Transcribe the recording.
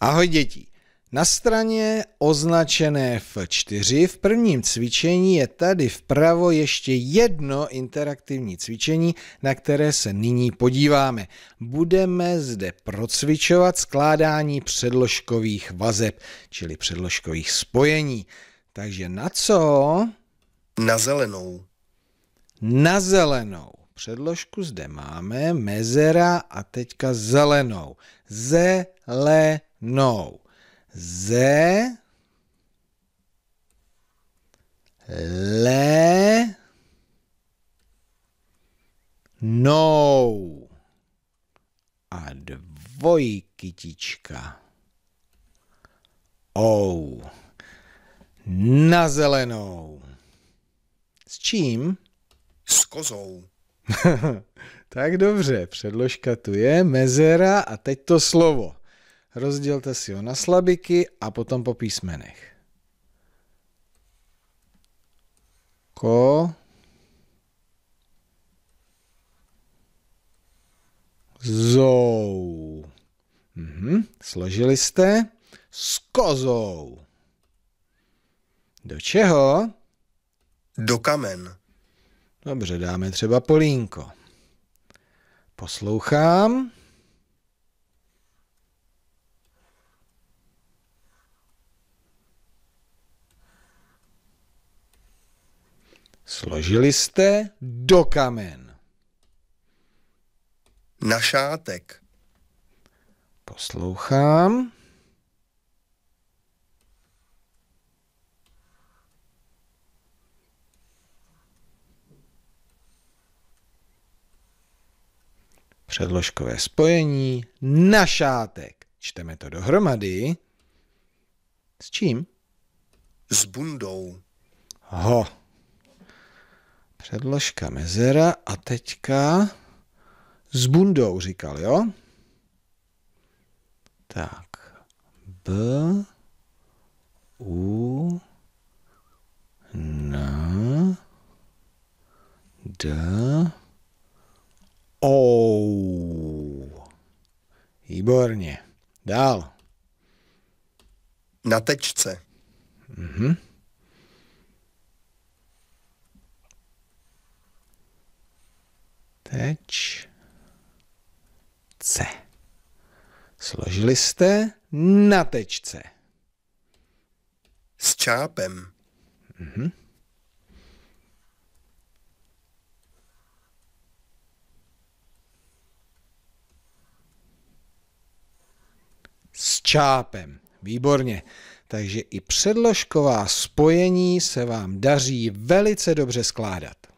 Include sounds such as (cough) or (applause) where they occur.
Ahoj děti. Na straně označené F4 v prvním cvičení je tady vpravo ještě jedno interaktivní cvičení, na které se nyní podíváme. Budeme zde procvičovat skládání předložkových vazeb, čili předložkových spojení. Takže na co? Na zelenou. Na zelenou. Předložku zde máme, mezera a teďka zelenou. Zelenou No. Ze le no a dvojkytička ou na zelenou. S čím? S kozou. (laughs) tak dobře, předložka tu je, mezera a teď to slovo rozdělte si ho na slabiky a potom po písmenech. Ko, zou. Mhm. Složili jste s kozou. Do čeho? Do kamen. Dobře, dáme třeba polínko. Poslouchám. Složili jste do kamen. Na šátek. Poslouchám. Předložkové spojení na šátek. Čteme to dohromady. S čím? S bundou. Ho. Předložka mezera a teďka s bundou říkal, jo? Tak. B U N D O. Výborně. Dál. Na tečce. Mhm. teč, C. Složili jste na tečce. S čápem. Mhm. S čápem. Výborně. Takže i předložková spojení se vám daří velice dobře skládat.